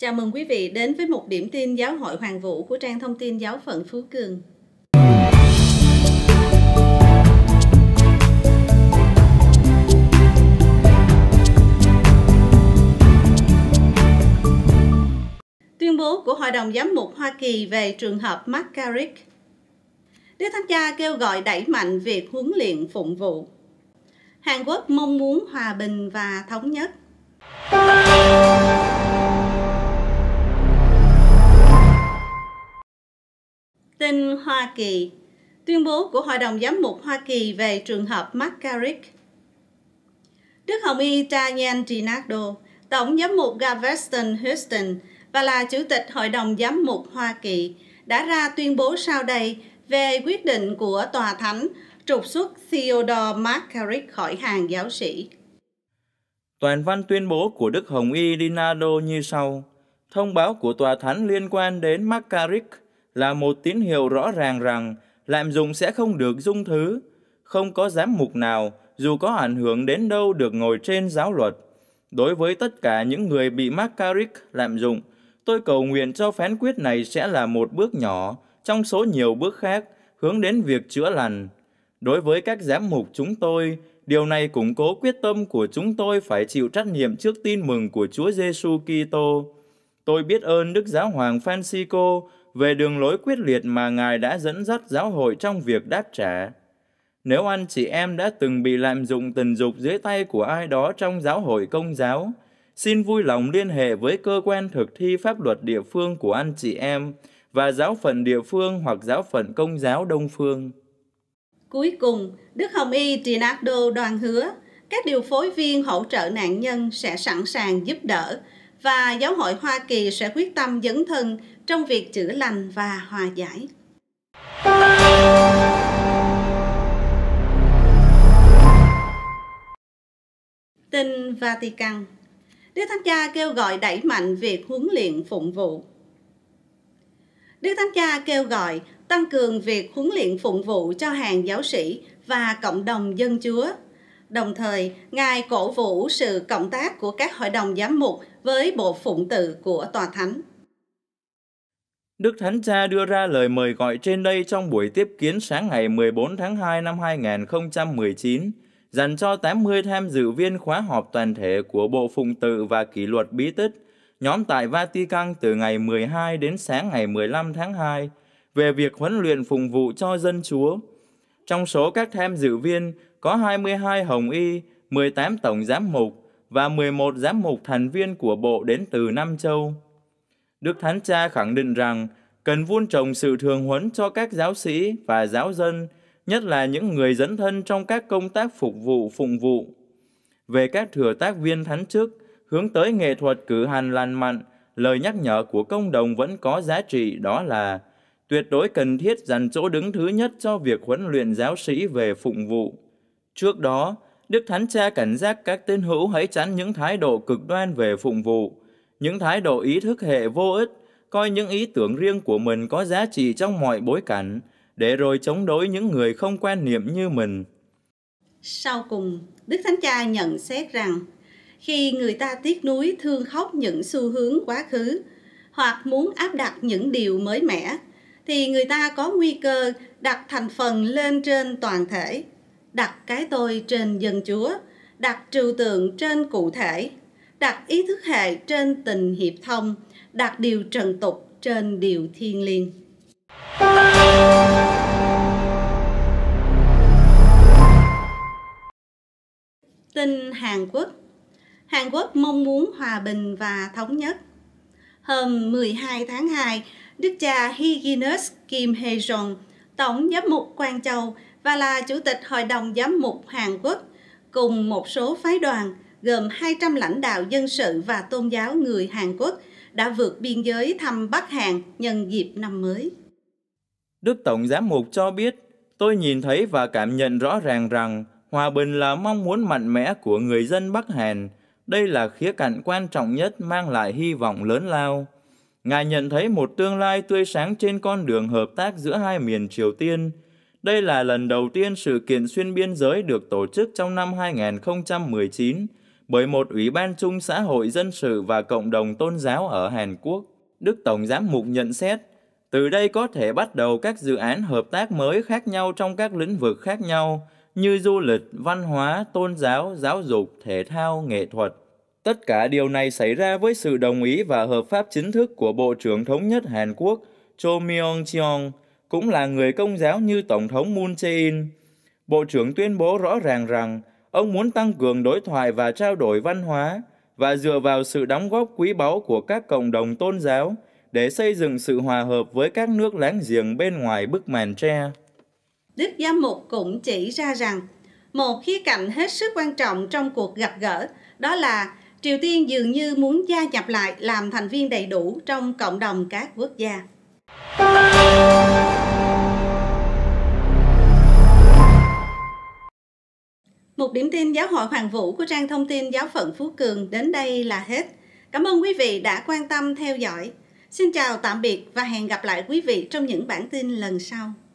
Chào mừng quý vị đến với một điểm tin giáo hội Hoàng Vũ của trang thông tin giáo phận Phú Cường. Tuyên bố của Hội đồng Giám mục Hoa Kỳ về trường hợp Mark Garrick Đức Thánh Cha kêu gọi đẩy mạnh việc huấn luyện phụng vụ. Hàn Quốc mong muốn hòa bình và thống nhất. tin Hoa Kỳ, tuyên bố của Hội đồng Giám mục Hoa Kỳ về trường hợp Mark Carrick. Đức Hồng Y Tanyan Trinardo, Tổng Giám mục Galveston Houston và là Chủ tịch Hội đồng Giám mục Hoa Kỳ đã ra tuyên bố sau đây về quyết định của Tòa Thánh trục xuất Theodore Mark Carrick khỏi hàng giáo sĩ. Toàn văn tuyên bố của Đức Hồng Y Rinaldo như sau. Thông báo của Tòa Thánh liên quan đến Mark Carrick – là một tín hiệu rõ ràng rằng lạm dụng sẽ không được dung thứ. Không có giám mục nào, dù có ảnh hưởng đến đâu được ngồi trên giáo luật. Đối với tất cả những người bị Makaric lạm dụng, tôi cầu nguyện cho phán quyết này sẽ là một bước nhỏ trong số nhiều bước khác hướng đến việc chữa lành. Đối với các giám mục chúng tôi, điều này củng cố quyết tâm của chúng tôi phải chịu trách nhiệm trước tin mừng của Chúa Giêsu Kitô. Tôi biết ơn Đức Giáo hoàng Francisco về đường lối quyết liệt mà Ngài đã dẫn dắt giáo hội trong việc đáp trả. Nếu anh chị em đã từng bị lạm dụng tình dục dưới tay của ai đó trong giáo hội công giáo, xin vui lòng liên hệ với cơ quan thực thi pháp luật địa phương của anh chị em và giáo phận địa phương hoặc giáo phận công giáo đông phương. Cuối cùng, Đức Hồng Y Trinardo đoàn hứa các điều phối viên hỗ trợ nạn nhân sẽ sẵn sàng giúp đỡ và Giáo hội Hoa Kỳ sẽ quyết tâm dấn thân trong việc chữa lành và hòa giải. Tin Vatican Đức Thánh Cha kêu gọi đẩy mạnh việc huấn luyện phụng vụ. Đức Thánh Cha kêu gọi tăng cường việc huấn luyện phụng vụ cho hàng giáo sĩ và cộng đồng dân chúa Đồng thời, Ngài cổ vũ sự cộng tác của các hội đồng giám mục với bộ phụng tự của Tòa Thánh. Đức Thánh Cha đưa ra lời mời gọi trên đây trong buổi tiếp kiến sáng ngày 14 tháng 2 năm 2019, dành cho 80 tham dự viên khóa họp toàn thể của Bộ Phụng tự và Kỷ luật Bí tích, nhóm tại Vatican từ ngày 12 đến sáng ngày 15 tháng 2, về việc huấn luyện phụng vụ cho dân Chúa. Trong số các tham dự viên, có 22 hồng y, 18 tổng giám mục và 11 giám mục thành viên của bộ đến từ Nam Châu. Đức Thánh Cha khẳng định rằng cần vun trồng sự thường huấn cho các giáo sĩ và giáo dân, nhất là những người dẫn thân trong các công tác phục vụ phụng vụ. Về các thừa tác viên thánh chức, hướng tới nghệ thuật cử hành lành mạnh, lời nhắc nhở của công đồng vẫn có giá trị đó là tuyệt đối cần thiết dành chỗ đứng thứ nhất cho việc huấn luyện giáo sĩ về phụng vụ. Trước đó, Đức Thánh Cha cảnh giác các tín hữu hãy tránh những thái độ cực đoan về phụng vụ, những thái độ ý thức hệ vô ích, coi những ý tưởng riêng của mình có giá trị trong mọi bối cảnh, để rồi chống đối những người không quan niệm như mình. Sau cùng, Đức Thánh Cha nhận xét rằng, khi người ta tiếc nuối thương khóc những xu hướng quá khứ, hoặc muốn áp đặt những điều mới mẻ, thì người ta có nguy cơ đặt thành phần lên trên toàn thể đặt cái tôi trên dân chúa, đặt trừu tượng trên cụ thể, đặt ý thức hệ trên tình hiệp thông, đặt điều trần tục trên điều thiên liêng. Tin Hàn Quốc Hàn Quốc mong muốn hòa bình và thống nhất. Hôm 12 tháng 2, Đức cha Higinus Kim hee Jong, Tổng giám mục Quang Châu, và là Chủ tịch Hội đồng Giám mục Hàn Quốc cùng một số phái đoàn gồm 200 lãnh đạo dân sự và tôn giáo người Hàn Quốc đã vượt biên giới thăm Bắc Hàn nhân dịp năm mới. Đức Tổng Giám mục cho biết, tôi nhìn thấy và cảm nhận rõ ràng rằng hòa bình là mong muốn mạnh mẽ của người dân Bắc Hàn. Đây là khía cạnh quan trọng nhất mang lại hy vọng lớn lao. Ngài nhận thấy một tương lai tươi sáng trên con đường hợp tác giữa hai miền Triều Tiên – đây là lần đầu tiên sự kiện xuyên biên giới được tổ chức trong năm 2019 bởi một Ủy ban Chung Xã hội Dân sự và Cộng đồng Tôn giáo ở Hàn Quốc. Đức Tổng Giám mục nhận xét, từ đây có thể bắt đầu các dự án hợp tác mới khác nhau trong các lĩnh vực khác nhau như du lịch, văn hóa, tôn giáo, giáo dục, thể thao, nghệ thuật. Tất cả điều này xảy ra với sự đồng ý và hợp pháp chính thức của Bộ trưởng Thống nhất Hàn Quốc Cho Myung-cheong, cũng là người công giáo như Tổng thống Moon Jae-in. Bộ trưởng tuyên bố rõ ràng rằng ông muốn tăng cường đối thoại và trao đổi văn hóa và dựa vào sự đóng góp quý báu của các cộng đồng tôn giáo để xây dựng sự hòa hợp với các nước láng giềng bên ngoài bức màn tre. Đức Giám Mục cũng chỉ ra rằng một khía cạnh hết sức quan trọng trong cuộc gặp gỡ đó là Triều Tiên dường như muốn gia nhập lại làm thành viên đầy đủ trong cộng đồng các quốc gia. Một điểm tin giáo hội Hoàng Vũ của trang thông tin giáo phận Phú Cường đến đây là hết. Cảm ơn quý vị đã quan tâm theo dõi. Xin chào tạm biệt và hẹn gặp lại quý vị trong những bản tin lần sau.